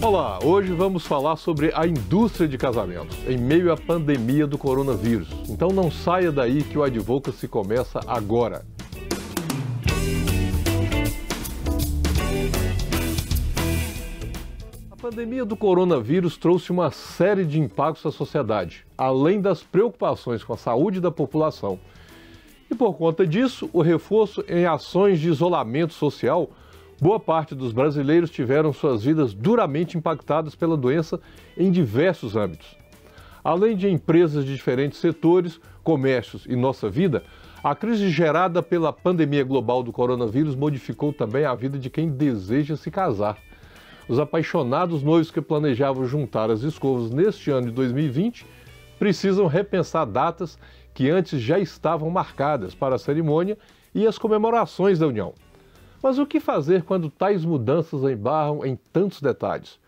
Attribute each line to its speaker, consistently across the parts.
Speaker 1: Olá, hoje vamos falar sobre a indústria de casamentos em meio à pandemia do coronavírus. Então não saia daí que o Advoca se começa agora. A pandemia do coronavírus trouxe uma série de impactos à sociedade, além das preocupações com a saúde da população. E por conta disso, o reforço em ações de isolamento social Boa parte dos brasileiros tiveram suas vidas duramente impactadas pela doença em diversos âmbitos. Além de empresas de diferentes setores, comércios e nossa vida, a crise gerada pela pandemia global do coronavírus modificou também a vida de quem deseja se casar. Os apaixonados noivos que planejavam juntar as escovas neste ano de 2020 precisam repensar datas que antes já estavam marcadas para a cerimônia e as comemorações da união. Mas o que fazer quando tais mudanças embarram em tantos detalhes?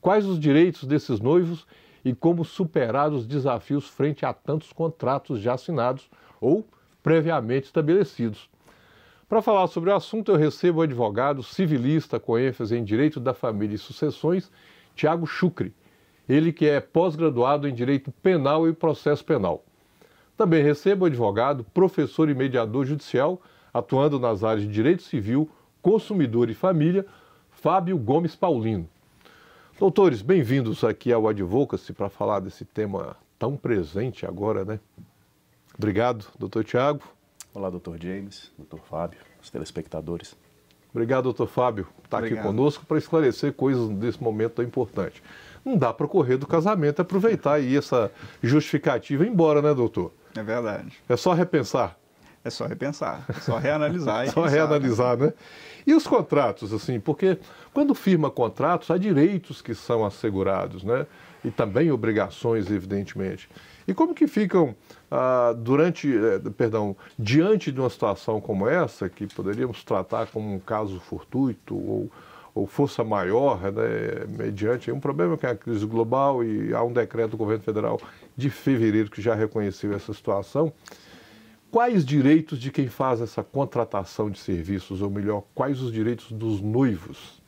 Speaker 1: Quais os direitos desses noivos e como superar os desafios frente a tantos contratos já assinados ou previamente estabelecidos? Para falar sobre o assunto, eu recebo o advogado civilista com ênfase em Direito da Família e Sucessões, Tiago Chucre. Ele que é pós-graduado em Direito Penal e Processo Penal. Também recebo o advogado, professor e mediador judicial, atuando nas áreas de Direito Civil, Consumidor e Família, Fábio Gomes Paulino. Doutores, bem-vindos aqui ao Advocacy para falar desse tema tão presente agora, né? Obrigado, doutor Tiago. Olá, doutor James, doutor Fábio, os telespectadores. Obrigado, doutor Fábio, por estar aqui conosco para esclarecer coisas desse momento tão importante. Não dá para correr do casamento, aproveitar aí essa justificativa embora, né, doutor? É verdade. É só repensar. É só repensar, é só reanalisar. só pensar, reanalisar, né? né? E os contratos, assim, porque quando firma contratos, há direitos que são assegurados, né? E também obrigações, evidentemente. E como que ficam ah, durante, eh, perdão, diante de uma situação como essa, que poderíamos tratar como um caso fortuito ou, ou força maior, né, mediante um problema que é a crise global e há um decreto do governo federal de fevereiro que já reconheceu essa situação quais direitos de quem faz essa contratação de serviços, ou melhor, quais os direitos dos noivos?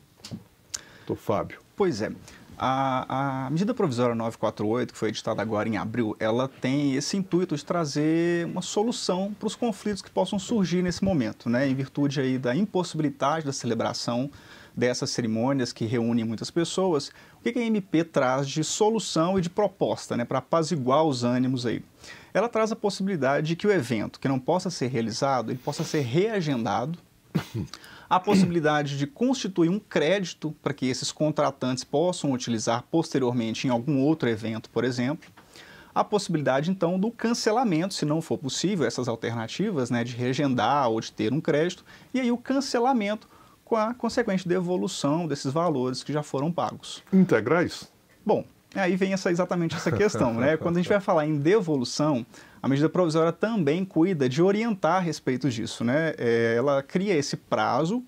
Speaker 1: Doutor
Speaker 2: Fábio. Pois é. A, a, medida provisória 948, que foi editada agora em abril, ela tem esse intuito de trazer uma solução para os conflitos que possam surgir nesse momento, né? em virtude aí da impossibilidade da celebração dessas cerimônias que reúnem muitas pessoas. O que a MP traz de solução e de proposta né? para apaziguar os ânimos aí? Ela traz a possibilidade de que o evento que não possa ser realizado, ele possa ser reagendado. a possibilidade de constituir um crédito para que esses contratantes possam utilizar posteriormente em algum outro evento, por exemplo. A possibilidade, então, do cancelamento, se não for possível, essas alternativas, né, de regendar ou de ter um crédito. E aí o cancelamento com a consequente devolução desses valores que já foram pagos. Integrais? Bom, Aí vem essa, exatamente essa questão, né? Quando a gente vai falar em devolução, a medida provisória também cuida de orientar a respeito disso, né? É, ela cria esse prazo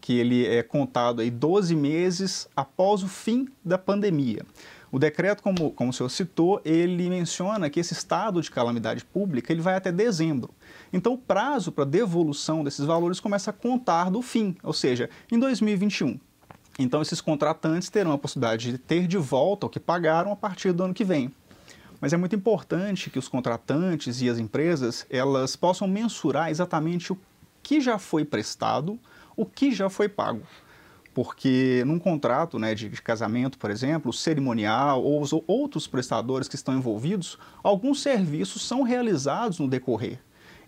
Speaker 2: que ele é contado aí 12 meses após o fim da pandemia. O decreto, como, como o senhor citou, ele menciona que esse estado de calamidade pública ele vai até dezembro. Então, o prazo para devolução desses valores começa a contar do fim, ou seja, em 2021. Então, esses contratantes terão a possibilidade de ter de volta o que pagaram a partir do ano que vem. Mas é muito importante que os contratantes e as empresas elas possam mensurar exatamente o que já foi prestado, o que já foi pago. Porque num contrato né, de, casamento, por exemplo, cerimonial ou os ou outros prestadores que estão envolvidos, alguns serviços são realizados no decorrer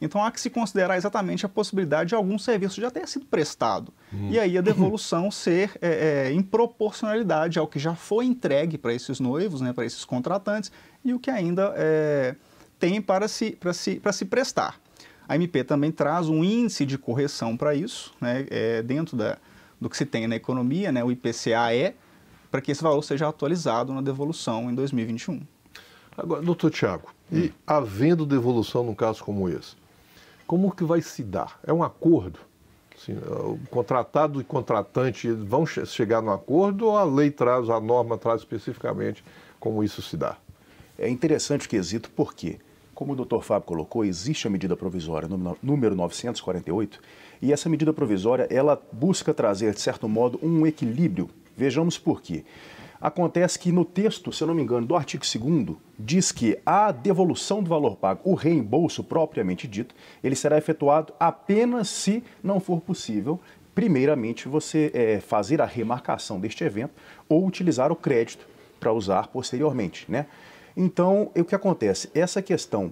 Speaker 2: então há que se considerar exatamente a possibilidade de algum serviço já ter sido prestado. Hum. E aí a devolução ser é, é, em proporcionalidade ao que já foi entregue para esses noivos, né, para esses contratantes, e o que ainda é, tem para se, para, se, para se prestar. A MP também traz um índice de correção para isso, né, é, dentro da, do que se tem na economia, né, o ipca
Speaker 1: para que esse valor seja atualizado na devolução em 2021. Agora, doutor Tiago, hum. e havendo devolução num caso como esse, como que vai se dar? É um acordo? Assim, o contratado e contratante vão chegar no acordo ou a lei traz, a norma traz especificamente como isso se dá? É interessante o quesito
Speaker 3: porque, como o doutor Fábio colocou, existe a medida provisória número 948 e essa medida provisória ela busca trazer, de certo modo, um equilíbrio. Vejamos por quê. Acontece que no texto, se eu não me engano, do artigo 2 diz que a devolução do valor pago, o reembolso propriamente dito, ele será efetuado apenas se não for possível, primeiramente, você é, fazer a remarcação deste evento ou utilizar o crédito para usar posteriormente, né? Então, o que acontece? Essa questão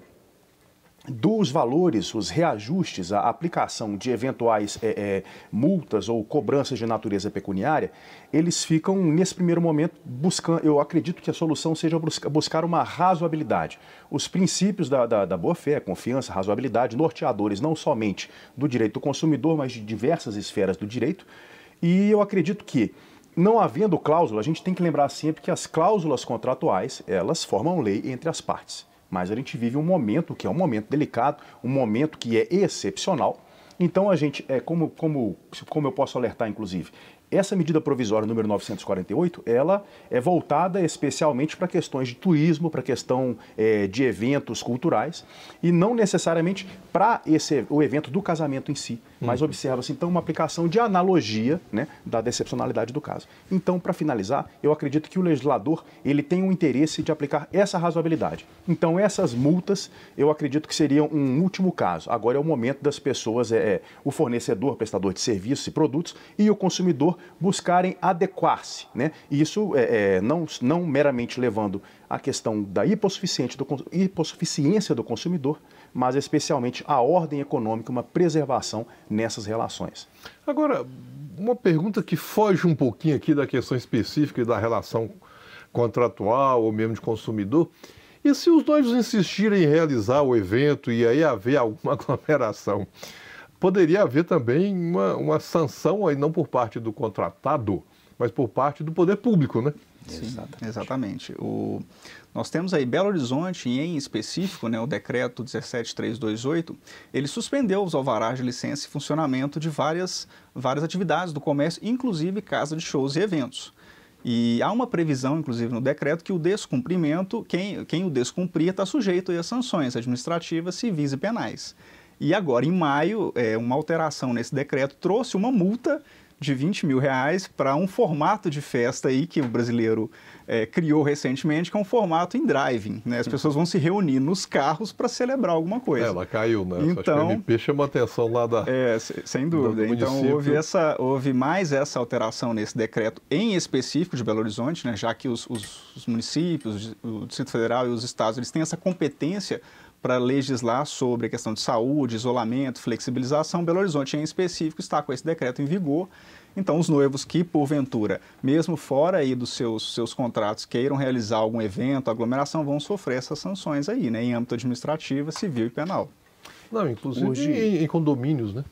Speaker 3: dos valores, os reajustes, a aplicação de eventuais é, é, multas ou cobranças de natureza pecuniária, eles ficam, nesse primeiro momento, buscando. Eu acredito que a solução seja buscar uma razoabilidade. Os princípios da, da, da boa-fé, confiança, razoabilidade, norteadores não somente do direito do consumidor, mas de diversas esferas do direito. E eu acredito que não havendo cláusula, a gente tem que lembrar sempre que as cláusulas contratuais, elas formam lei entre as partes mas a gente vive um momento que é um momento delicado, um momento que é excepcional. Então a gente, é, como, como, como eu posso alertar, inclusive, essa medida provisória número 948, ela é voltada especialmente para questões de turismo, para questão é, de eventos culturais e não necessariamente para esse, o evento do casamento em si mas uhum. observa-se então uma aplicação de analogia né, da decepcionalidade do caso. Então, para finalizar, eu acredito que o legislador ele tem o interesse de aplicar essa razoabilidade. Então, essas multas eu acredito que seriam um último caso. Agora é o momento das pessoas, é, é o fornecedor, prestador de serviços e produtos e o consumidor buscarem adequar-se. Né? Isso é, é, não, não meramente levando a questão da hipossuficiente do, hipossuficiência do consumidor, mas especialmente a ordem econômica, uma preservação
Speaker 1: nessas relações. Agora, uma pergunta que foge um pouquinho aqui da questão específica e da relação contratual ou mesmo de consumidor. E se os noivos insistirem em realizar o evento e aí haver alguma aglomeração, poderia haver também uma, uma sanção aí, não por parte do contratado, mas por parte do poder público, né? Sim, exatamente. exatamente. O, nós temos aí Belo Horizonte, em
Speaker 2: específico, né, o decreto 17328, ele suspendeu os alvarás de licença e funcionamento de várias, várias atividades do comércio, inclusive casa de shows e eventos. E há uma previsão, inclusive, no decreto, que o descumprimento, quem, quem o descumprir está sujeito a sanções administrativas, civis e penais. E agora, em maio, é, uma alteração nesse decreto trouxe uma multa de 20 mil reais para um formato de festa aí que o brasileiro é, criou recentemente, que é um formato em driving. Né? As pessoas vão se reunir nos carros para celebrar alguma coisa. Ela
Speaker 1: é, caiu, né? Então, o MP chama a atenção lá da. É,
Speaker 2: sem dúvida. então houve, essa, houve mais essa alteração nesse decreto, em específico de Belo Horizonte, né? já que os, os, os municípios, o Distrito Federal e os estados eles têm essa competência para legislar sobre a questão de saúde, isolamento, flexibilização, Belo Horizonte em específico está com esse decreto em vigor. Então, os noivos que, porventura, mesmo fora aí dos seus, seus contratos, queiram realizar algum evento, aglomeração, vão sofrer essas sanções aí, né,
Speaker 3: em âmbito administrativo, civil e penal.
Speaker 1: Não, inclusive Hoje... em, em condomínios,
Speaker 3: né?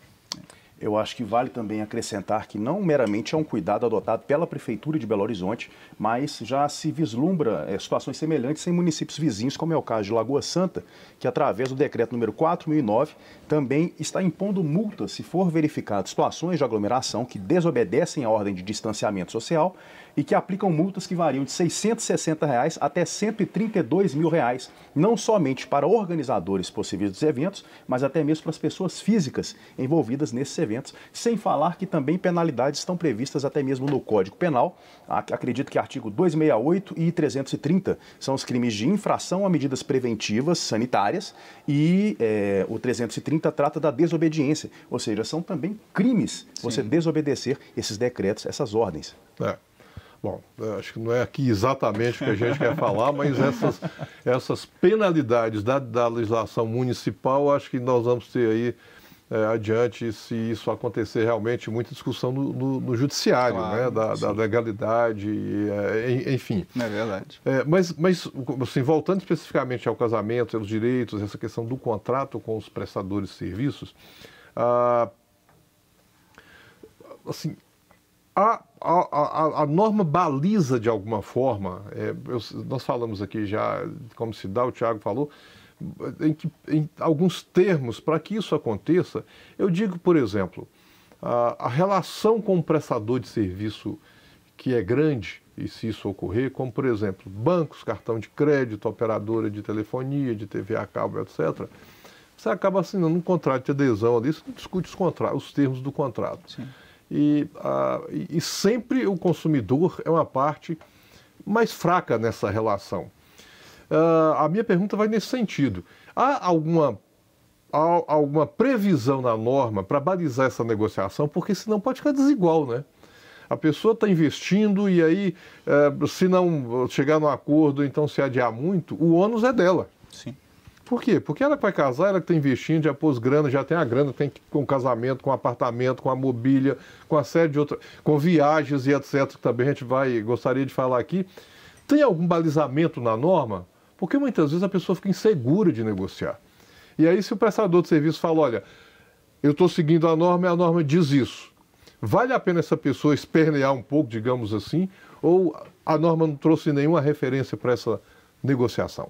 Speaker 3: eu acho que vale também acrescentar que não meramente é um cuidado adotado pela Prefeitura de Belo Horizonte, mas já se vislumbra é, situações semelhantes em municípios vizinhos, como é o caso de Lagoa Santa, que através do decreto número 4009 também está impondo multas se for verificado situações de aglomeração que desobedecem à ordem de distanciamento social e que aplicam multas que variam de R$ 660 reais até R$ 132 mil, reais, não somente para organizadores possíveis dos eventos, mas até mesmo para as pessoas físicas envolvidas nesses eventos, sem falar que também penalidades estão previstas até mesmo no Código Penal. Acredito que artigo 268 e 330 são os crimes de infração a medidas preventivas sanitárias e é, o 330 trata da desobediência, ou seja, são também crimes Sim. você desobedecer esses decretos, essas ordens. É. Bom,
Speaker 1: acho que não é aqui exatamente o que a gente quer falar, mas essas, essas penalidades da, da legislação municipal, acho que nós vamos ter aí é, adiante, se isso acontecer realmente, muita discussão no, no, no judiciário, né, claro, né? da, da legalidade, é, enfim. É verdade. É, mas, mas assim, voltando especificamente ao casamento, aos direitos, essa questão do contrato com os prestadores de serviços, ah, assim, a, a, a, norma baliza de alguma forma, é, eu, nós falamos aqui já, como se dá, o Tiago falou, em, que, em alguns termos, para que isso aconteça, eu digo, por exemplo, a, a relação com o prestador de serviço que é grande, e se isso ocorrer, como por exemplo bancos, cartão de crédito, operadora de telefonia, de TV a cabo, etc., você acaba assinando um contrato de adesão ali, você discute os, os termos do contrato. Sim. E, e sempre o consumidor é uma parte mais fraca nessa relação. Ah, a minha pergunta vai nesse sentido. Há alguma há alguma previsão na norma para balizar essa negociação, porque senão pode ficar desigual, né? A pessoa está investindo e aí, eh, se não chegar no acordo, então se adiar muito, o ônus é dela. Sim. Por quê? Porque ela que vai casar, ela que está investindo, já pôs grana, já tem a grana, tem que, com casamento, com apartamento, com a mobília, com a série de outras, com viagens e etc, que também a gente vai, gostaria de falar aqui. Tem algum balizamento na norma? Porque muitas vezes a pessoa fica insegura de negociar. E aí, se o prestador de serviço fala, olha, eu estou seguindo a norma e a norma diz isso, vale a pena essa pessoa espernear um pouco, digamos assim, ou a norma não trouxe nenhuma referência para essa negociação?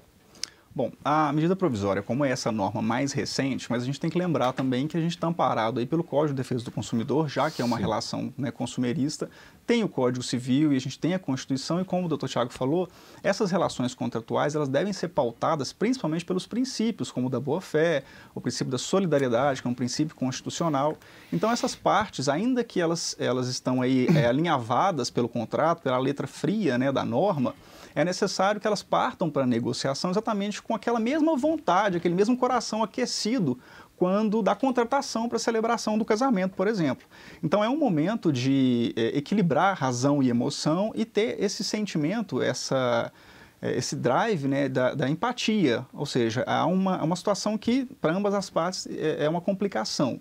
Speaker 2: Bom, a medida provisória, como é essa norma mais recente, mas a gente tem que lembrar também que a gente está amparado aí pelo Código de Defesa do Consumidor, já que é uma Sim. relação né, consumerista, tem o Código Civil e a gente tem a Constituição e como o Dr. Tiago falou, essas relações contratuais elas devem ser pautadas principalmente pelos princípios, como o da boa-fé, o princípio da solidariedade, que é um princípio constitucional. Então essas partes, ainda que elas, elas estão aí é, alinhavadas pelo contrato, pela letra fria né, da norma, é necessário que elas partam para a negociação exatamente com aquela mesma vontade, aquele mesmo coração aquecido quando da contratação para a celebração do casamento, por exemplo. Então é um momento de é, equilibrar razão e emoção e ter esse sentimento, essa eh, esse drive né, da, da, empatia, ou seja, há uma, uma situação que, para ambas as partes, é, é uma complicação.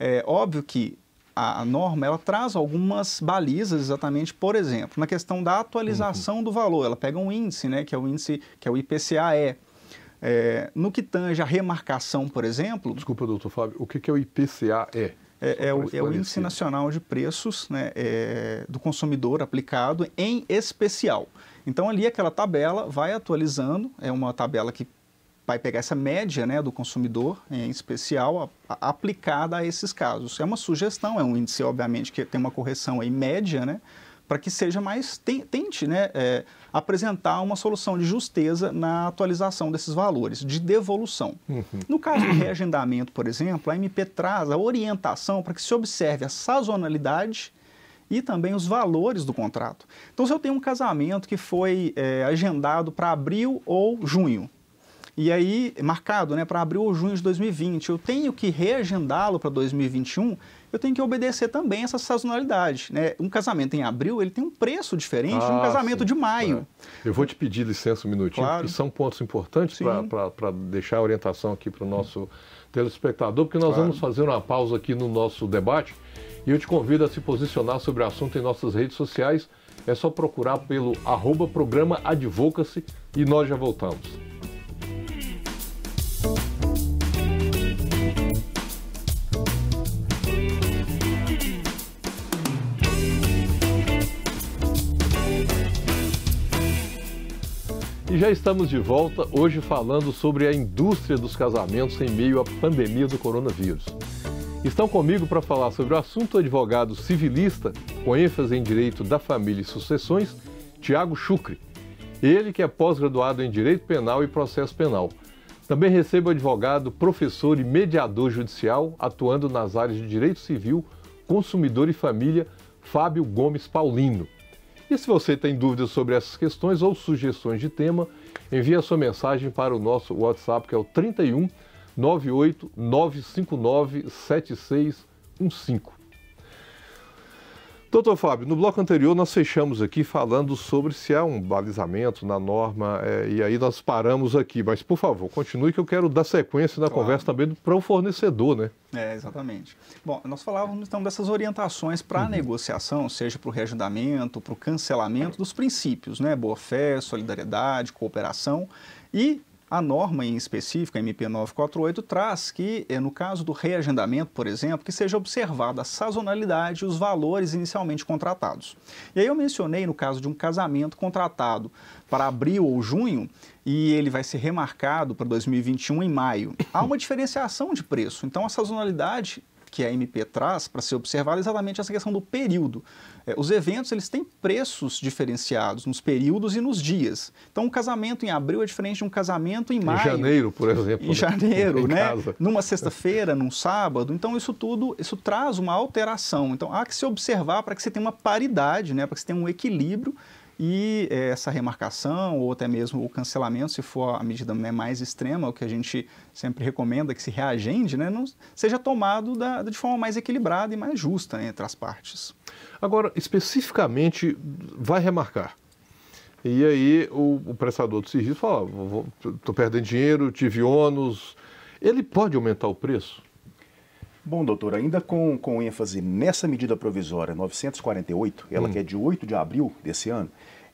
Speaker 2: É óbvio que a, norma ela traz algumas balizas exatamente, por exemplo, na questão da atualização uhum. do valor, ela pega um índice, né, que é o índice que é o IPCAE. É, no que tange a remarcação, por exemplo. Desculpa, doutor Fábio, o que, que é o IPCAE? É, é, o, é, o, Índice Nacional de Preços né, é, do Consumidor aplicado em especial. Então, ali aquela tabela vai atualizando, é uma tabela que vai pegar essa média né, do consumidor, em especial, a, a, aplicada a esses casos. É uma sugestão, é um índice, obviamente, que tem uma correção aí média, né, para que seja mais, tente né, é, apresentar uma solução de justeza na atualização desses valores, de devolução. Uhum. No caso do reagendamento, por exemplo, a MP traz a orientação para que se observe a sazonalidade e também os valores do contrato. Então, se eu tenho um casamento que foi é, agendado para abril ou junho, e aí, marcado né, para abril ou junho de 2020, eu tenho que reagendá-lo para 2021, eu tenho que obedecer também essa sazonalidade. Né? Um casamento em abril ele tem um preço diferente ah, de um ah, casamento sim, de maio.
Speaker 1: É. Eu vou te pedir licença um minutinho, claro. porque são pontos importantes para deixar a orientação aqui para o nosso telespectador, porque nós claro. vamos fazer uma pausa aqui no nosso debate e eu te convido a se posicionar sobre o assunto em nossas redes sociais. É só procurar pelo arroba programa Advocacy e nós já voltamos. E já estamos de volta hoje falando sobre a indústria dos casamentos em meio à pandemia do coronavírus. Estão comigo para falar sobre o assunto o advogado civilista com ênfase em direito da família e sucessões, Tiago Chucre. Ele que é pós-graduado em direito penal e processo penal. Também recebo advogado, professor e mediador judicial atuando nas áreas de direito civil, consumidor e família, Fábio Gomes Paulino. E se você tem dúvidas sobre essas questões ou sugestões de tema, envie a sua mensagem para o nosso WhatsApp, que é o 31 98 959 7615. Doutor Fábio, no bloco anterior nós fechamos aqui falando sobre se há um balizamento na norma é, e aí nós paramos aqui. Mas, por favor, continue que eu quero dar sequência na claro. conversa também para o fornecedor, né?
Speaker 2: É, exatamente. Bom, nós falávamos então dessas orientações para a uhum. negociação, seja para o reajudamento, para o cancelamento dos princípios, né? Boa-fé, solidariedade, cooperação e a norma em específico, a MP 948, traz que, eh, no caso do reagendamento, por exemplo, que seja observada a sazonalidade e os valores inicialmente contratados. E aí eu mencionei no caso de um casamento contratado para abril ou junho e ele vai ser remarcado para 2021 em maio. Há uma diferenciação de preço, então a sazonalidade que a MP traz para ser observada é exatamente essa questão do período. É, os eventos eles têm preços diferenciados nos períodos e nos dias. Então, um casamento em abril é diferente de um casamento em maio. Em janeiro,
Speaker 1: por exemplo. Em né? janeiro, em né?
Speaker 2: Casa. Numa sexta-feira, num sábado. Então, isso tudo, isso traz uma alteração. Então, há que se observar para que você tenha uma paridade, né? para que você tenha um equilíbrio e é, essa remarcação, ou até mesmo o cancelamento, se for a medida né, mais extrema, o que a gente sempre recomenda que se reagende, né, não seja tomado da, de forma mais equilibrada e mais justa entre as partes. Agora, especificamente, vai
Speaker 1: remarcar. E aí o, o prestador de serviço fala, estou perdendo dinheiro, tive ônus. Ele pode aumentar o preço? Bom, doutor, ainda com,
Speaker 3: com ênfase nessa medida provisória 948, ela hum. que é de 8 de abril desse ano,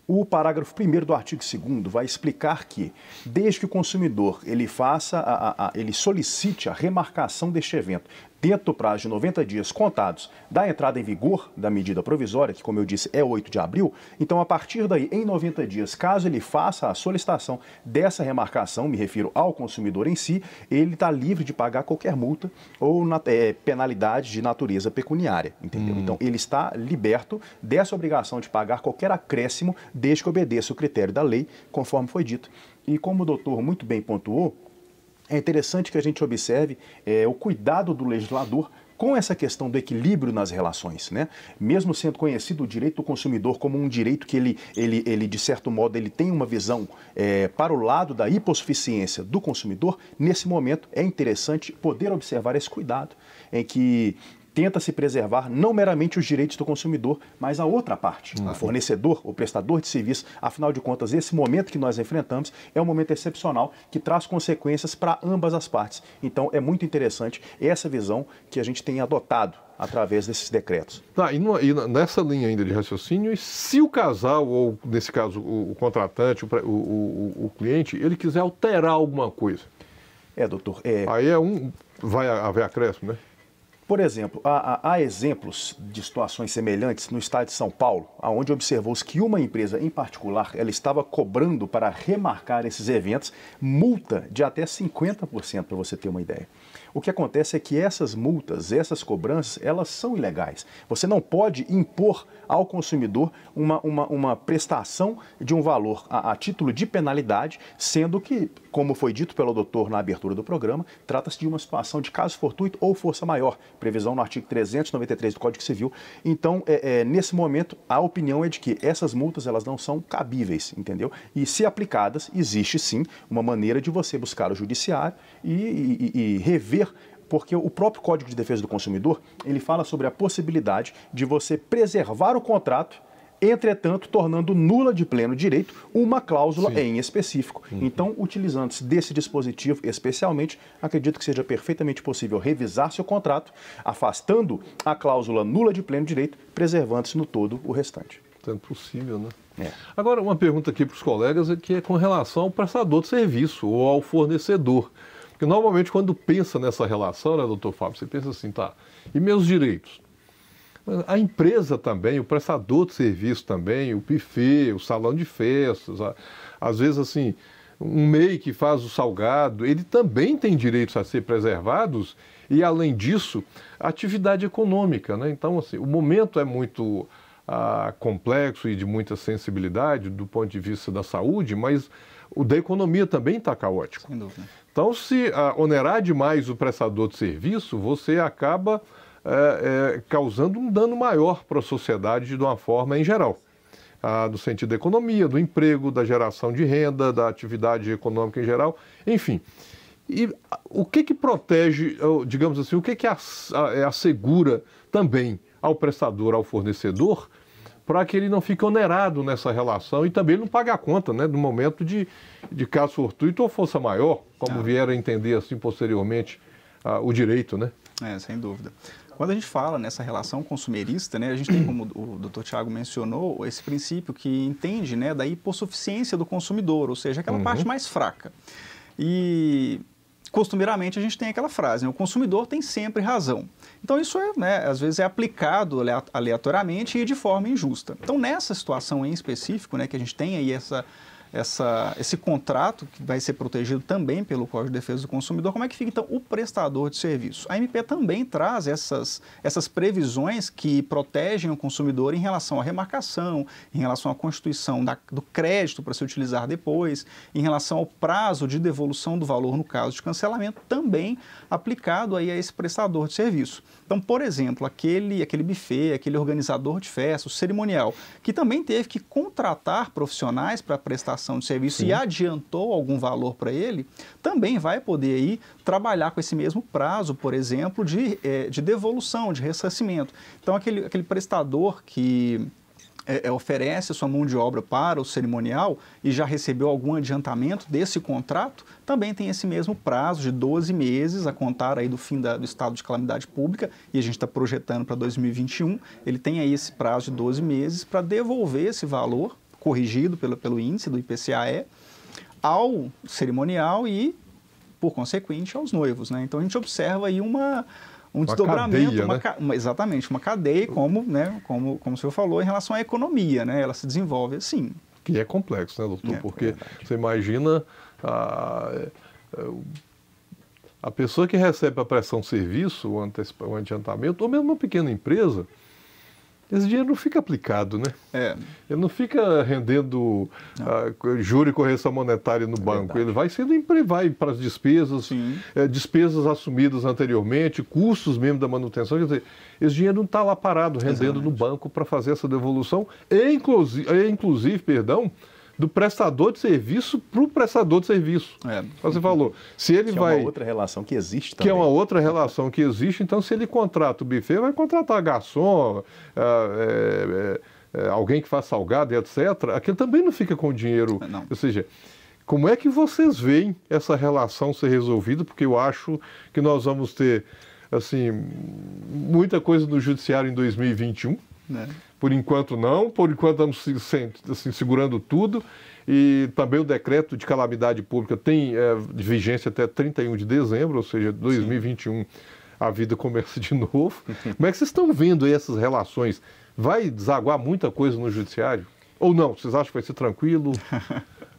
Speaker 3: o parágrafo 1 do artigo 2 vai explicar que, desde que o consumidor ele faça, a, a, a, ele solicite a remarcação deste evento, dentro do prazo de 90 dias contados da entrada em vigor da medida provisória, que, como eu disse, é 8 de abril, então a partir daí, em 90 dias, caso ele faça a solicitação dessa remarcação, me refiro ao consumidor em si, ele está livre de pagar qualquer multa ou é, penalidade de natureza pecuniária, entendeu? Hum. Então, ele está liberto dessa obrigação de pagar qualquer acréscimo, desde que obedeça o critério da lei, conforme foi dito. E como o doutor muito bem pontuou, é interessante que a gente observe é, o cuidado do legislador com essa questão do equilíbrio nas relações, né? Mesmo sendo conhecido o direito do consumidor como um direito que ele, ele, ele de certo modo, ele tem uma visão é, para o lado da hipossuficiência do consumidor, nesse momento é interessante poder observar esse cuidado em que tenta se preservar não meramente os direitos do consumidor, mas a outra parte, o uhum. fornecedor, o prestador de serviço. Afinal de contas, esse momento que nós enfrentamos é um momento excepcional que traz consequências para ambas as partes. Então, é muito interessante essa visão que a gente tem adotado através desses decretos.
Speaker 1: Tá, e, no, e, nessa linha ainda de raciocínio, se o casal, ou nesse caso o, o contratante, o, o, o, cliente, ele quiser alterar alguma coisa? É, doutor. É... Aí é um. Vai haver acréscimo, né? Por exemplo, há,
Speaker 3: há, exemplos de situações semelhantes no estado de São Paulo, onde observou-se que uma empresa em particular ela estava cobrando para remarcar esses eventos multa de até 50%, para você ter uma ideia. O que acontece é que essas multas, essas cobranças, elas são ilegais. Você não pode impor ao consumidor uma, uma, uma prestação de um valor a, a título de penalidade, sendo que como foi dito pelo doutor na abertura do programa, trata-se de uma situação de caso fortuito ou força maior, previsão no artigo 393 do Código Civil. Então, é, é, nesse momento, a opinião é de que essas multas elas não são cabíveis, entendeu? E se aplicadas, existe sim uma maneira de você buscar o judiciário e, e, e rever porque o próprio Código de Defesa do Consumidor ele fala sobre a possibilidade de você preservar o contrato entretanto, tornando nula de pleno direito uma cláusula Sim. em específico. Uhum. Então, utilizando-se desse dispositivo especialmente, acredito que seja perfeitamente possível revisar seu contrato, afastando a cláusula nula de pleno direito, preservando-se no todo o restante.
Speaker 1: Tanto tá possível, né? É. Agora, uma pergunta aqui para os colegas é que é com relação ao prestador de serviço ou ao fornecedor. Porque normalmente quando pensa nessa relação, né, doutor Fábio, você pensa assim, tá, e meus direitos? A empresa também, o prestador de serviço também, o buffet, o salão de festas, a, às vezes assim, um MEI que faz o salgado, ele também tem direitos a ser preservados e, além disso, a atividade econômica. Né? Então, assim, o momento é muito ah, complexo e de muita sensibilidade do ponto de vista da saúde, mas o da economia também está caótico. Então, se ah, onerar demais o prestador de serviço, você acaba é, é, causando um dano maior para a sociedade de uma forma em geral. Ah, do sentido da economia, do emprego, da geração de renda, da atividade econômica em geral, enfim. E o que que protege, digamos assim, o que que é, assegura também ao prestador, ao fornecedor, para que ele não fique onerado nessa relação e também não pague a conta, né, no momento de, de caso fortuito ou força maior, como ah. vieram a entender assim posteriormente o direito, né?
Speaker 2: É, sem dúvida. Quando a gente fala nessa relação consumerista, né, a gente tem, como o Dr. Tiago mencionou, esse princípio que entende né, da hipossuficiência do consumidor, ou seja, aquela uhum. parte mais fraca. E costumeiramente a gente tem aquela frase, né, o consumidor tem sempre razão. Então isso é, né, às vezes é aplicado aleatoriamente e de forma injusta. Então nessa situação em específico, né, que a gente tem aí essa essa, esse contrato, que vai ser protegido também pelo Código de Defesa do Consumidor, como é que fica então o prestador de serviço? A MP também traz essas, essas previsões que protegem o consumidor em relação à remarcação, em relação à constituição da, do crédito para se utilizar depois, em relação ao prazo de devolução do valor no caso de cancelamento, também aplicado aí a esse prestador de serviço. Então, por exemplo, aquele, aquele buffet, aquele organizador de o cerimonial, que também teve que contratar profissionais para prestar prestação de serviço Sim. e adiantou algum valor para ele, também vai poder aí trabalhar com esse mesmo prazo, por exemplo, de, é, de devolução, de ressarcimento. Então, aquele, aquele prestador que é, oferece sua mão de obra para o cerimonial e já recebeu algum adiantamento desse contrato, também tem esse mesmo prazo de 12 meses a contar aí do fim da, do estado de calamidade pública, e a gente está projetando para 2021, ele tem aí esse prazo de 12 meses para devolver esse valor corrigido pelo, pelo índice do IPCAE, ao cerimonial e, por consequente, aos noivos. Né? Então a gente observa aí uma, um uma desdobramento, cadeia, uma, né? uma, exatamente, uma cadeia, como, né, como, como o senhor falou, em relação à economia, né? ela se desenvolve assim.
Speaker 1: Que é complexo, né, doutor? É, Porque é você imagina a, é, a pessoa que recebe a pressão serviço, o um adiantamento, ou mesmo uma pequena empresa, esse dinheiro não fica aplicado, né? É. Ele não fica rendendo não. Ah, juro e correção monetária no é banco. Verdade. Ele vai sendo empregado vai para as despesas, é, despesas assumidas anteriormente, custos mesmo da manutenção. Quer dizer, esse dinheiro não está lá parado, rendendo Exatamente. no banco para fazer essa devolução, e inclusive, inclusive perdão, do prestador de serviço para o prestador de serviço. É. Você falou, se ele que vai... é uma outra relação que existe também. Que é uma outra relação que existe, então se ele contrata o buffet, vai contratar garçom, ah, é, é, é, alguém que faz salgado, etc. Aquilo também não fica com dinheiro. Não. Ou seja... Como é que vocês veem essa relação ser resolvida? Porque eu acho que nós vamos ter assim muita coisa no judiciário em 2021. Né? Por enquanto não, por enquanto estamos assim, segurando tudo. E também o decreto de calamidade pública tem é, vigência até 31 de dezembro, ou seja, 2021 Sim. a vida começa de novo. Como é que vocês estão vendo aí essas relações? Vai desaguar muita coisa no judiciário? Ou não? Vocês acham que vai ser tranquilo?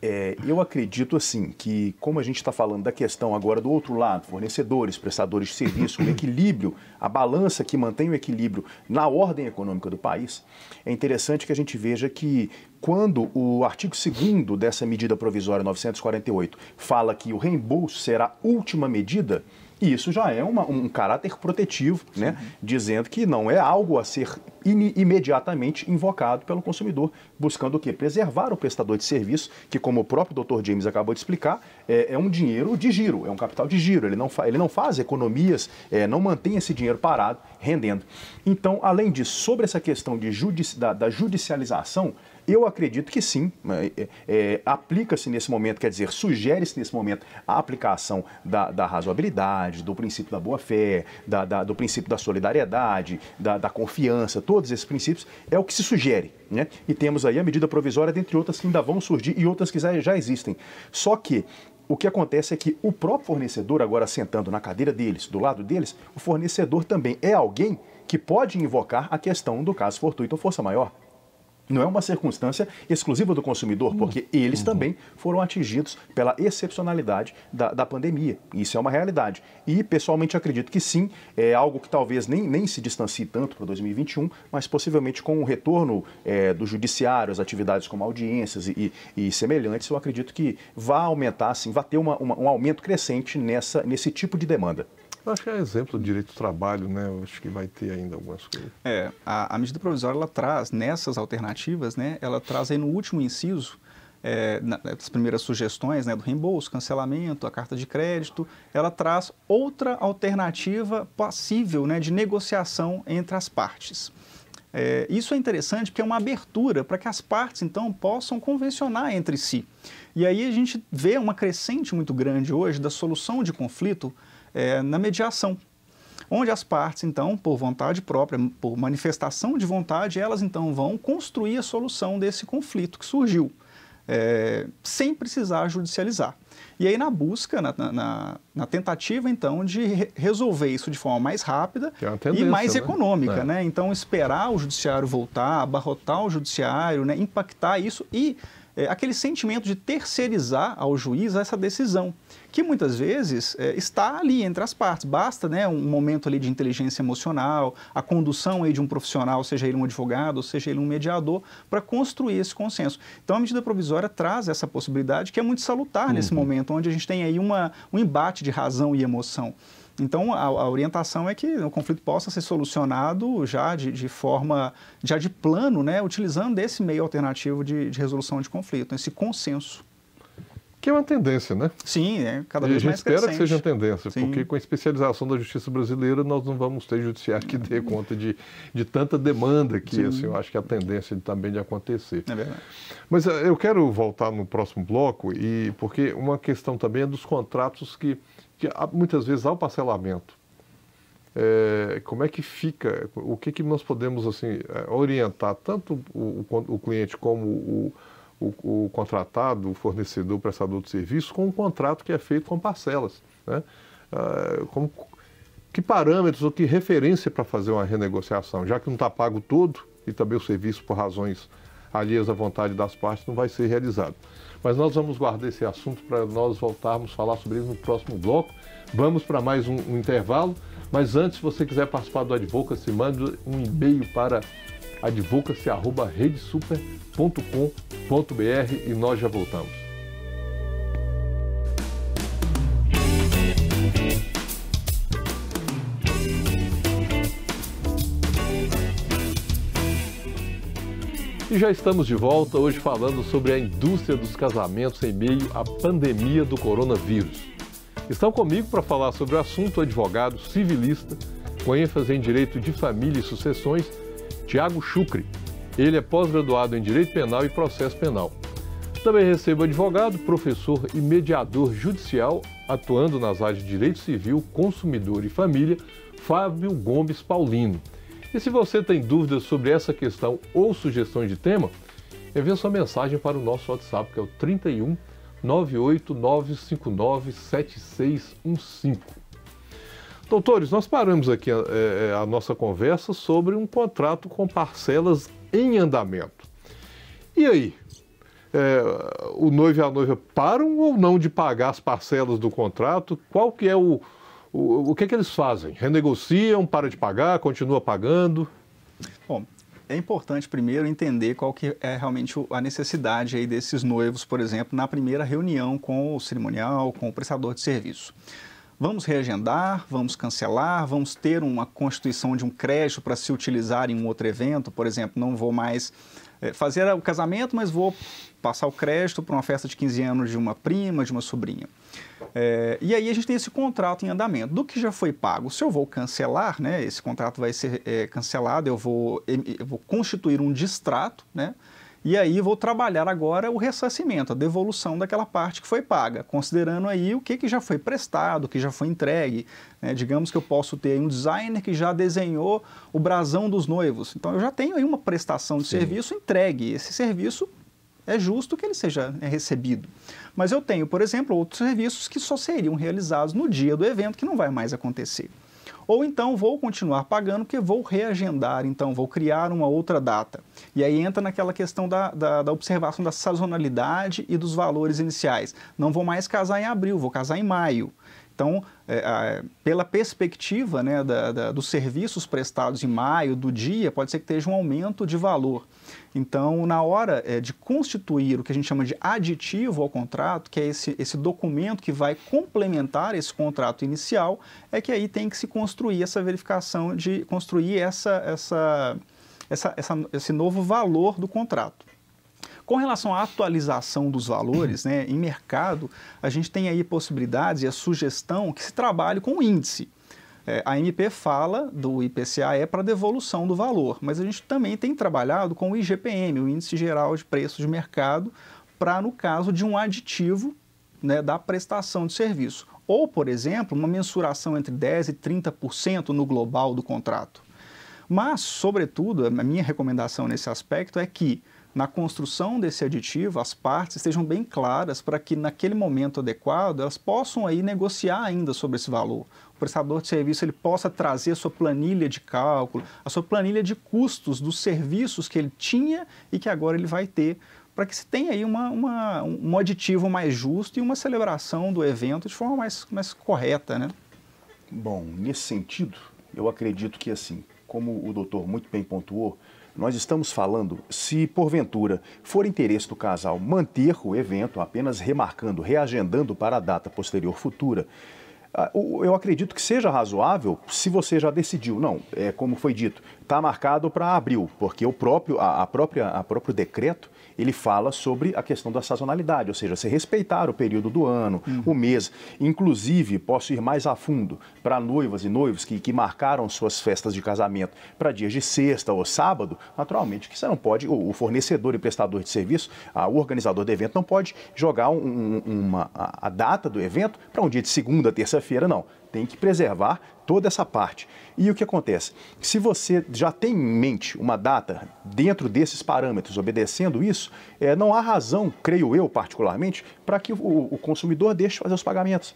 Speaker 1: É, eu acredito assim que, como a gente está falando da questão
Speaker 3: agora do outro lado, fornecedores, prestadores de serviço, o equilíbrio, a balança que mantém o equilíbrio na ordem econômica do país, é interessante que a gente veja que quando o artigo 2 dessa medida provisória 948 fala que o reembolso será a última medida, e isso já é uma, um caráter protetivo, né? dizendo que não é algo a ser imediatamente invocado pelo consumidor, buscando o quê? Preservar o prestador de serviço, que como o próprio Dr. James acabou de explicar, é, é um dinheiro de giro, é um capital de giro, ele não, fa, ele não faz economias, é, não mantém esse dinheiro parado, rendendo. Então, além disso, sobre essa questão de judici da, da judicialização, eu acredito que sim. Né, é, é, Aplica-se nesse momento, quer dizer, sugere-se nesse momento a aplicação da, da razoabilidade, do princípio da boa-fé, da, da, do princípio da solidariedade, da, da confiança, todos esses princípios, é o que se sugere. Né? E temos aí a medida provisória, dentre outras que ainda vão surgir e outras que já existem. Só que o que acontece é que o próprio fornecedor, agora sentando na cadeira deles, do lado deles, o fornecedor também é alguém que pode invocar a questão do caso fortuito ou força maior não é uma circunstância exclusiva do consumidor, uhum. porque eles uhum. também foram atingidos pela excepcionalidade da, da pandemia. Isso é uma realidade. E, pessoalmente, acredito que sim, é algo que talvez nem, nem se distancie tanto para 2021, mas possivelmente com o retorno é, do judiciário, as atividades como audiências e, e, e semelhantes, eu acredito que vai aumentar, sim, vai ter uma, uma, um aumento crescente nessa, nesse tipo de demanda. Acho que é exemplo do direito do trabalho, né? Acho que vai ter ainda
Speaker 2: algumas coisas. É, a, a medida provisória, ela traz, nessas alternativas, né? Ela traz aí no último inciso, é, das primeiras sugestões né, do reembolso, cancelamento, a carta de crédito, ela traz outra alternativa possível né, de negociação entre as partes. É, isso é interessante porque é uma abertura para que as partes então possam convencionar entre si. E aí a gente vê uma crescente muito grande hoje da solução de conflito é, na mediação, onde as partes, então, por vontade própria, por manifestação de vontade, elas então vão construir a solução desse conflito que surgiu, é, sem precisar judicializar. E aí, na busca, na, na, na, tentativa, então, de resolver isso de forma mais rápida é e mais né? econômica, é. né? Então, esperar o judiciário voltar, abarrotar o judiciário, né? impactar isso e é, aquele sentimento de terceirizar ao juiz essa decisão, que muitas vezes é, está ali entre as partes. Basta né, um momento ali de inteligência emocional, a condução aí de um profissional, seja ele um advogado, seja ele um mediador, para construir esse consenso. Então a medida provisória traz essa possibilidade que é muito salutar uhum. nesse momento, onde a gente tem aí uma, um embate de razão e emoção. Então, a, a, orientação é que o conflito possa ser solucionado já de, de forma, já de plano, né, utilizando esse meio alternativo de, de, resolução de conflito, esse consenso. Que é uma tendência, né? Sim, é cada vez mais A gente espera crescente. que seja uma tendência, Sim. porque com
Speaker 1: a especialização da justiça brasileira, nós não vamos ter judiciário que dê uhum. conta de, de tanta demanda que assim, eu acho que é a tendência também de acontecer. É verdade. Mas eh, eu quero voltar no próximo bloco, e porque uma questão também é dos contratos que porque ah, muitas vezes há o parcelamento. É, como é que fica? O que, que nós podemos assim é, orientar tanto o, o cliente como o, o, o, contratado, o fornecedor, o prestador de serviço, com um contrato que é feito com parcelas. Né? Ah, como, que parâmetros ou que referência para fazer uma renegociação, já que não está pago todo e também o serviço por razões Aliás, à vontade das partes, não vai ser realizado. Mas nós vamos guardar esse assunto para nós voltarmos a falar sobre ele no próximo bloco. Vamos para mais um, um intervalo, mas antes, se você quiser participar do Advocacy, mande um e-mail para advocacy.redesuper.com.br e nós já voltamos. E já estamos de volta hoje falando sobre a indústria dos casamentos em meio à pandemia do coronavírus. Estão comigo para falar sobre o assunto o advogado civilista com ênfase em direito de família e sucessões, Tiago Chucre. Ele é pós-graduado em direito penal e processo penal. Também recebo advogado, professor e mediador judicial, atuando nas áreas de direito civil, consumidor e família, Fábio Gomes Paulino. E se você tem dúvidas sobre essa questão ou sugestões de tema, envie sua mensagem para o nosso WhatsApp, que é o 31 98959 7615. Doutores, nós paramos aqui a, eh, eh, a, nossa conversa sobre um contrato com parcelas em andamento. E aí? É, o noivo e a noiva param ou não de pagar as parcelas do contrato? Qual que é o, o, que, é que eles fazem? Renegociam, para de pagar, continua pagando?
Speaker 2: Bom, é importante primeiro entender qual que é realmente a necessidade aí desses noivos, por exemplo, na primeira reunião com o cerimonial, com o prestador de serviço. Vamos reagendar, vamos cancelar, vamos ter uma constituição de um crédito para se utilizar em um outro evento, por exemplo, não vou mais eh, fazer o casamento, mas vou passar o crédito para uma festa de 15 anos de uma prima, de uma sobrinha. É, e aí a gente tem esse contrato em andamento. Do que já foi pago, se eu vou cancelar, né, esse contrato vai ser é, cancelado, eu vou, eu vou constituir um distrato, né, e aí vou trabalhar agora o ressarcimento, a devolução daquela parte que foi paga, considerando aí o que, que já foi prestado, o que já foi entregue. Né? Digamos que eu posso ter um designer que já desenhou o brasão dos noivos. Então eu já tenho aí uma prestação de Sim. serviço entregue. Esse serviço é justo que ele seja é, recebido. Mas eu tenho, por exemplo, outros serviços que só seriam realizados no dia do evento, que não vai mais acontecer. Ou então vou continuar pagando porque vou reagendar, então vou criar uma outra data. E aí entra naquela questão da, da, da observação da sazonalidade e dos valores iniciais. Não vou mais casar em abril, vou casar em maio. Então, é, pela perspectiva né, da, da, dos serviços prestados em maio, do dia, pode ser que esteja um aumento de valor. Então, na hora é, de constituir o que a gente chama de aditivo ao contrato, que é esse, esse documento que vai complementar esse contrato inicial, é que aí tem que se construir essa verificação, de construir essa, essa, essa, essa esse novo valor do contrato. Com relação à atualização dos valores, né, em mercado, a gente tem aí possibilidades e a sugestão que se trabalhe com o índice. É, a MP fala do IPCAE é para devolução do valor, mas a gente também tem trabalhado com o IGPM, o Índice Geral de Preços de Mercado, para, no caso de um aditivo né, da prestação de serviço. Ou, por exemplo, uma mensuração entre 10% e 30% no global do contrato. Mas, sobretudo, a minha recomendação nesse aspecto é que na construção desse aditivo, as partes estejam bem claras para que naquele momento adequado elas possam aí negociar ainda sobre esse valor. O prestador de serviço ele possa trazer a sua planilha de cálculo, a sua planilha de custos dos serviços que ele tinha e que agora ele vai ter, para que se tenha aí uma, uma, um aditivo mais justo e uma celebração do evento de forma mais, mais
Speaker 3: correta, né? Bom, nesse sentido, eu acredito que assim, como o doutor muito bem pontuou, nós estamos falando se, porventura, for interesse do casal manter o evento, apenas remarcando, reagendando para a data posterior futura, ah, eu acredito que seja razoável se você já decidiu. Não, é como foi dito, está marcado para abril, porque o próprio, a, a própria, a próprio decreto ele fala sobre a questão da sazonalidade, ou seja, se respeitar o período do ano, uhum. o mês. Inclusive, posso ir mais a fundo para noivas e noivos que, que marcaram suas festas de casamento para dias de sexta ou sábado, naturalmente que você não pode, o, o fornecedor e prestador de serviço, a, o organizador do evento, não pode jogar um, um, uma, a, a data do evento para um dia de segunda, terça-feira, não tem que preservar toda essa parte. E o que acontece? Se você já tem em mente uma data dentro desses parâmetros, obedecendo isso, é, não há razão, creio eu particularmente, para que o, o, consumidor deixe fazer os pagamentos.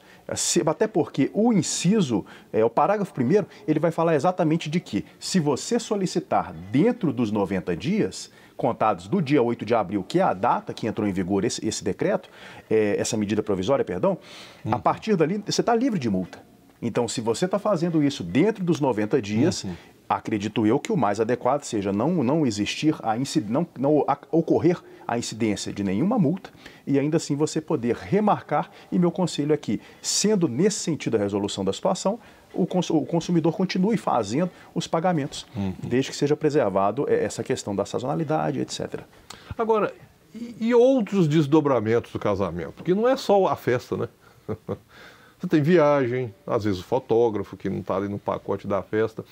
Speaker 3: Até porque o inciso, é, o parágrafo primeiro, ele vai falar exatamente de que se você solicitar dentro dos 90 dias, contados do dia 8 de abril, que é a data que entrou em vigor esse, esse decreto, é, essa medida provisória, perdão, hum. a uhum. partir dali você está livre de multa. Então, se você está fazendo isso dentro dos 90 dias, uhum. acredito eu que o mais adequado seja não, não existir, a não, não a, ocorrer a incidência de nenhuma multa e ainda assim você poder remarcar. E meu conselho é que, sendo nesse sentido a resolução da situação, o, cons o consumidor continue fazendo os pagamentos, uhum. desde que seja preservado é, essa questão da sazonalidade, etc.
Speaker 1: Agora, e, e outros desdobramentos do casamento? Que não é só a festa, né? Você tem viagem, às vezes o fotógrafo que não está ali no pacote da festa,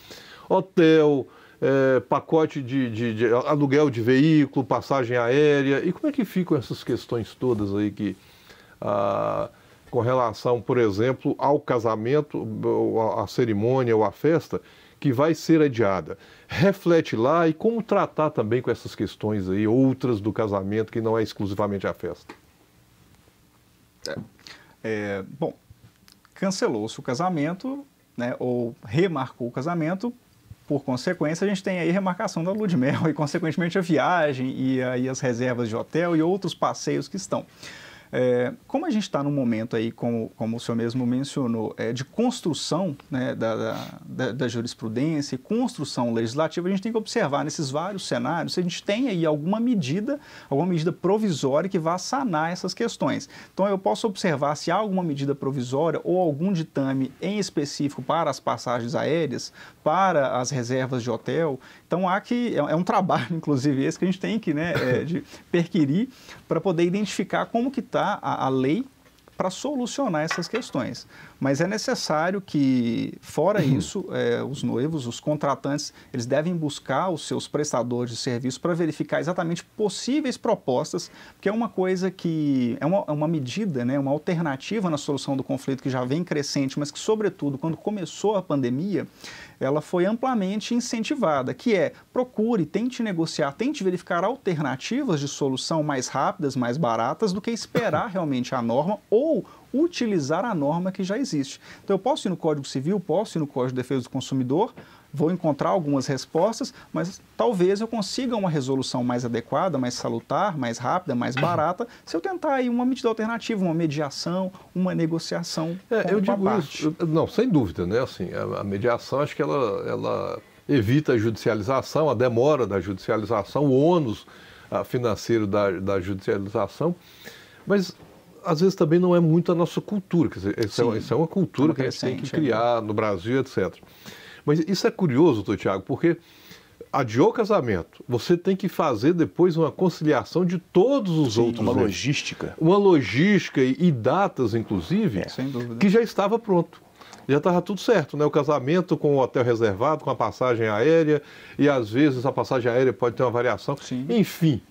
Speaker 1: hotel, é, pacote de, de, de, aluguel de veículo, passagem aérea. E como é que ficam essas questões todas aí que. Ah, com relação, por exemplo, ao casamento, à cerimônia ou à festa, que vai ser adiada. Reflete lá e como tratar também com essas questões aí, outras do casamento, que não é exclusivamente a festa. É, é, bom,
Speaker 2: cancelou-se o casamento, né, ou remarcou o casamento. Por consequência, a gente tem aí remarcação da lua de mel e, consequentemente, a viagem e aí as reservas de hotel e outros passeios que estão. É, como a gente está num momento aí, como, como o senhor mesmo mencionou, é, de construção né, da, da, da, jurisprudência e construção legislativa, a gente tem que observar nesses vários cenários se a gente tem aí alguma medida, alguma medida provisória que vá sanar essas questões. Então, eu posso observar se há alguma medida provisória ou algum ditame em específico para as passagens aéreas, para as reservas de hotel. Então há que é, é um trabalho, inclusive esse que a gente tem que né, é, de perquirir para poder identificar como que está a, a lei para solucionar essas questões. Mas é necessário que, fora uhum. isso, é, os noivos, os contratantes, eles devem buscar os seus prestadores de serviço para verificar exatamente possíveis propostas, porque é uma coisa que é uma, é uma medida, né, uma alternativa na solução do conflito que já vem crescente, mas que, sobretudo, quando começou a pandemia, ela foi amplamente incentivada, que é procure, tente negociar, tente verificar alternativas de solução mais rápidas, mais baratas, do que esperar realmente a norma ou utilizar a norma que já existe. Então, eu posso ir no Código Civil, posso ir no Código de Defesa do Consumidor, vou encontrar algumas respostas, mas talvez eu consiga uma resolução mais adequada, mais salutar, mais rápida, mais barata, se eu tentar aí uma medida alternativa, uma mediação, uma negociação. É, eu digo parte.
Speaker 1: isso, não, sem dúvida, né? Assim, a, mediação acho que ela, ela evita a judicialização, a demora da judicialização, o ônus ah, financeiro da, da judicialização. Mas às vezes também não é muito a nossa cultura. Quer dizer, isso, é, isso é, uma cultura que a gente tem que é. criar é. no Brasil, etc. Mas isso é curioso, doutor Tiago, porque adiou o casamento, você tem que fazer depois uma conciliação de todos os Sim, outros. Uma logística. Uma logística e, e datas, inclusive, é, que já estava pronto. Já estava tudo certo, né? O casamento com o hotel reservado, com a passagem aérea, e às vezes a passagem aérea pode ter uma variação. Sim. Enfim,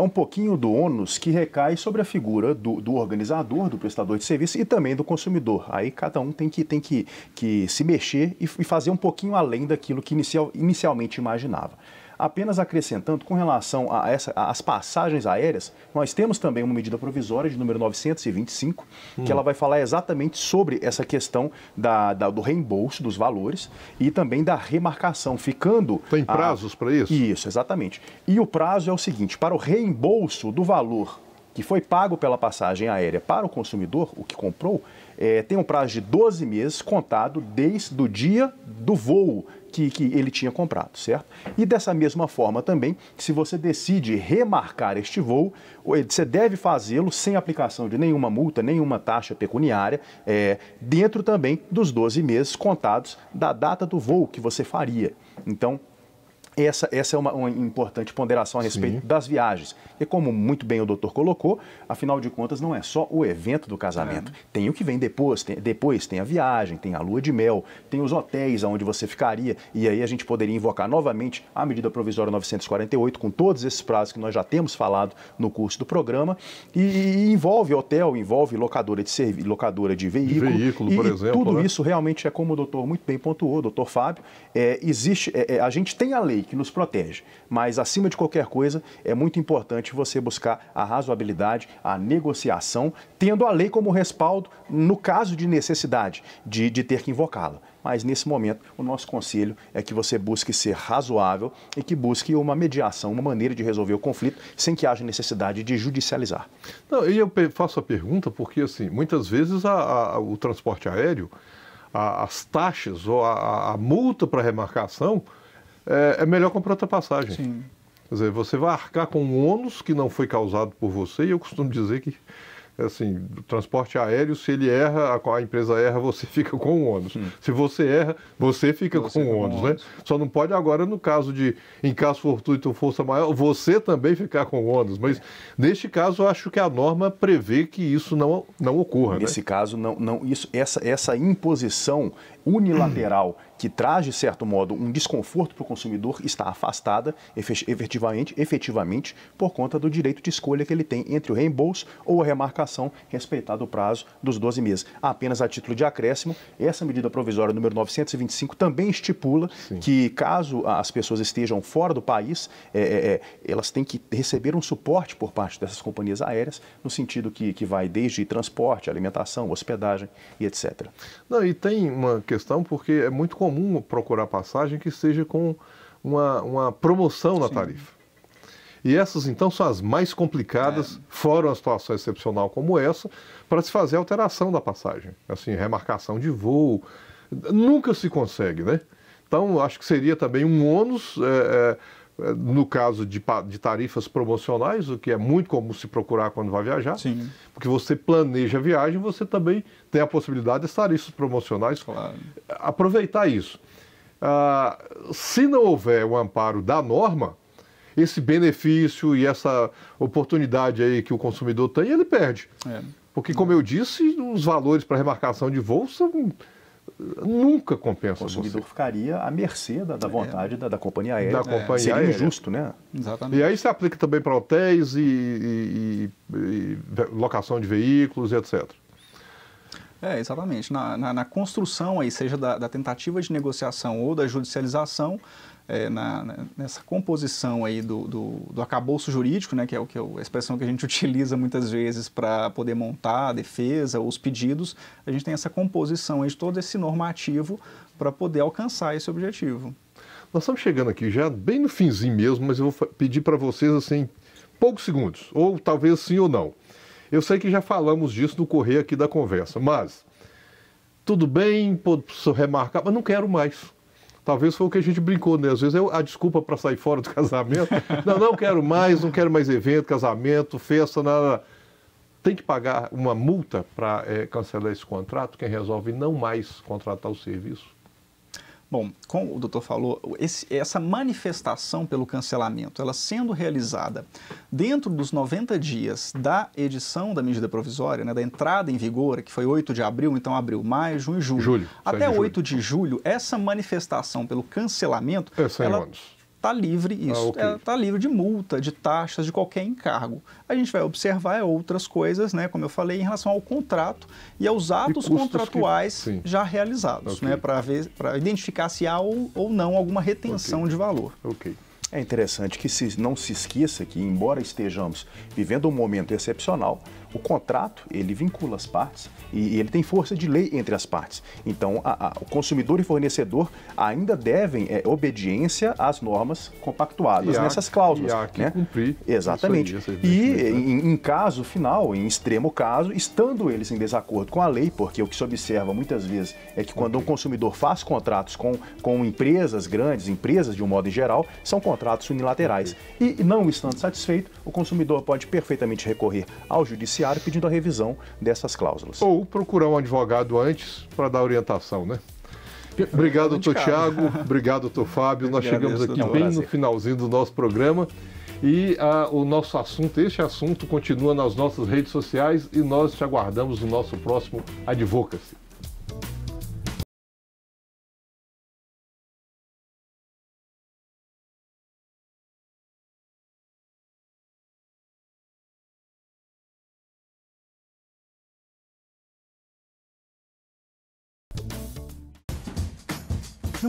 Speaker 1: é um pouquinho do ônus que
Speaker 3: recai sobre a figura do, do, organizador, do prestador de serviço e também do consumidor. Aí cada um tem que, tem que, que se mexer e, e fazer um pouquinho além daquilo que inicial, inicialmente imaginava. Apenas acrescentando, com relação a essa, as passagens aéreas, nós temos também uma medida provisória de número 925, hum. que ela vai falar exatamente sobre essa questão da, da, do reembolso dos valores e também da remarcação, ficando... Tem prazos para isso? Isso, exatamente. E o prazo é o seguinte, para o reembolso do valor que foi pago pela passagem aérea para o consumidor, o que comprou, é, tem um prazo de 12 meses contado desde o dia do voo que, que ele tinha comprado, certo? E dessa mesma forma também, se você decide remarcar este voo, você deve fazê-lo sem aplicação de nenhuma multa, nenhuma taxa pecuniária, é, dentro também dos 12 meses contados da data do voo que você faria. Então, essa, essa é uma, uma importante ponderação a respeito Sim. das viagens. E como muito bem o doutor colocou, afinal de contas não é só o evento do casamento. É. Tem o que vem depois, tem, depois tem a viagem, tem a lua de mel, tem os hotéis onde você ficaria. E aí a gente poderia invocar novamente a medida provisória 948 com todos esses prazos que nós já temos falado no curso do programa. E, e envolve hotel, envolve locadora de servi locadora de veículo. De veículo, e, por exemplo. Tudo né? isso realmente é como o doutor muito bem pontuou, doutor Fábio. É, existe, é, é a gente tem a lei que nos protege, mas acima de qualquer coisa é muito importante importante você buscar a razoabilidade, a negociação, tendo a lei como respaldo no caso de necessidade de, de ter que invocá-la. Mas nesse momento, o nosso conselho é que você busque ser razoável e que busque uma mediação, uma maneira de resolver o conflito sem que haja necessidade de judicializar.
Speaker 1: Não, eu faço a pergunta porque, assim, muitas vezes a, a, o transporte aéreo, a, as taxas ou a, multa para remarcação é, é melhor comprar outra passagem. Sim. Quer dizer, você vai arcar com um ônus que não foi causado por você, e eu costumo dizer que assim, o transporte aéreo, se ele erra, a, empresa erra, você fica com o ônus. Hum. Se você erra, você fica você com o ônus, né? Só não pode agora, no caso de, em caso fortuito ou força maior, você também ficar com o ônus. Mas é. neste caso, eu acho que a norma prevê que isso não, não ocorra. Né? Nesse né? caso, não, não, isso, essa, essa
Speaker 3: imposição unilateral. Hum que traz, de certo modo, um desconforto para o consumidor, está afastada efetivamente, efetivamente por conta do direito de escolha que ele tem entre o reembolso ou a remarcação, respeitado o prazo dos 12 meses. Apenas a título de acréscimo, essa medida provisória número 925 também estipula Sim. que, caso as pessoas estejam fora do país, é, é, é, elas têm que receber um suporte por parte dessas companhias aéreas, no sentido que, que vai desde transporte, alimentação, hospedagem e etc.
Speaker 1: Não, e tem uma questão, porque é muito comum comum procurar passagem que seja com uma, uma promoção na Sim. tarifa. E essas, então, são as mais complicadas, é. fora uma situação excepcional como essa, para se fazer alteração da passagem. Assim, remarcação de voo. Nunca se consegue, né? Então, acho que seria também um ônus é, é, no caso de, de, tarifas promocionais, o que é muito comum se procurar quando vai viajar, Sim. porque você planeja a viagem, você também tem a possibilidade de tarifas promocionais. Claro. Aproveitar isso. Ah, se não houver o um amparo da norma, esse benefício e essa oportunidade aí que o consumidor tem, ele perde. É. Porque, como eu disse, os valores para remarcação de voo são nunca compensa. O consumidor você. ficaria à mercê da, da é. vontade é. da, da, companhia aérea. Da é. companhia aérea. injusto, né? Exatamente. E aí se aplica também para hotéis e, e, e, locação de veículos, etc.
Speaker 2: É, exatamente. Na, na, na construção aí, seja da, da tentativa de negociação ou da judicialização, é, na, nessa composição aí do, do, do jurídico, né, que é o que é a expressão que a gente utiliza muitas vezes para poder montar a defesa ou os pedidos, a gente tem essa composição aí
Speaker 1: de todo esse normativo para poder alcançar esse objetivo. Nós estamos chegando aqui já bem no finzinho mesmo, mas eu vou pedir para vocês assim poucos segundos, ou talvez sim ou não. Eu sei que já falamos disso no correr aqui da conversa, mas tudo bem, posso remarcar, mas não quero mais. Talvez foi o que a gente brincou, né? Às vezes é a desculpa para sair fora do casamento. não, não quero mais, não quero mais evento, casamento, festa, nada. Tem que pagar uma multa para é, eh, cancelar esse contrato. Quem resolve não mais contratar o serviço Bom, como o doutor falou, esse, essa
Speaker 2: manifestação pelo cancelamento, ela sendo realizada dentro dos 90 dias da edição da medida provisória, né, da entrada em vigor, que foi 8 de abril, então abril, maio, junho e julho. julho até 8 julho. de julho, essa manifestação pelo cancelamento, é, ela está livre isso, ah, okay. está é, livre de multa, de taxas, de qualquer encargo. A gente vai observar é outras coisas, né, como eu falei, em relação ao contrato e aos atos e contratuais que...
Speaker 3: já realizados, okay. né, para ver, para identificar se há ou, ou não alguma retenção okay. de valor. Ok. É interessante que se não se esqueça que, embora estejamos vivendo um momento excepcional, o contrato, ele vincula as partes e, ele tem força de lei entre as partes. Então, a, a, o consumidor e fornecedor ainda devem é, obediência às normas compactuadas nessas cláusulas. E há que né? cumprir. Exatamente. Aí, e, né? em, em caso final, em extremo caso, estando eles em desacordo com a lei, porque o que se observa muitas vezes é que quando um consumidor faz contratos com, com empresas grandes, empresas de um modo em geral, são contratos unilaterais. E não estando satisfeito, o consumidor pode perfeitamente recorrer
Speaker 1: ao judiciário judiciário pedindo a revisão dessas cláusulas. Ou procurar um advogado antes para dar orientação, né? Obrigado, doutor Tiago. Obrigado, doutor Fábio. Nós chegamos aqui é bem no finalzinho do nosso programa. E uh, o nosso assunto, este assunto, continua nas nossas redes sociais e nós te aguardamos no nosso próximo Advocacy.